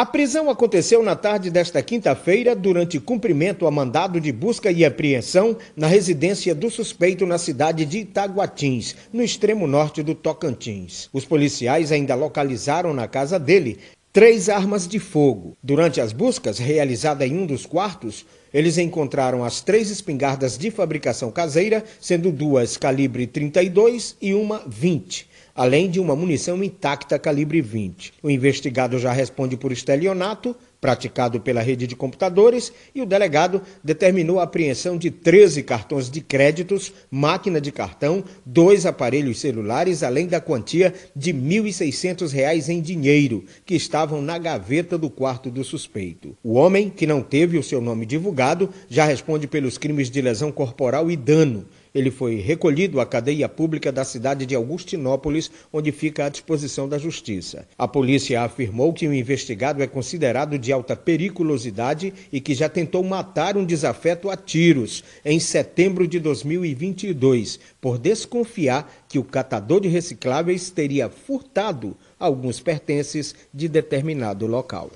A prisão aconteceu na tarde desta quinta-feira, durante cumprimento a mandado de busca e apreensão na residência do suspeito na cidade de Itaguatins, no extremo norte do Tocantins. Os policiais ainda localizaram na casa dele três armas de fogo. Durante as buscas realizadas em um dos quartos, eles encontraram as três espingardas de fabricação caseira, sendo duas calibre 32 e uma 20 além de uma munição intacta calibre 20. O investigado já responde por estelionato praticado pela rede de computadores e o delegado determinou a apreensão de 13 cartões de créditos, máquina de cartão, dois aparelhos celulares, além da quantia de R$ 1.600 em dinheiro, que estavam na gaveta do quarto do suspeito. O homem, que não teve o seu nome divulgado, já responde pelos crimes de lesão corporal e dano. Ele foi recolhido à cadeia pública da cidade de Augustinópolis, onde fica à disposição da justiça. A polícia afirmou que o investigado é considerado de de alta periculosidade e que já tentou matar um desafeto a tiros em setembro de 2022, por desconfiar que o catador de recicláveis teria furtado alguns pertences de determinado local.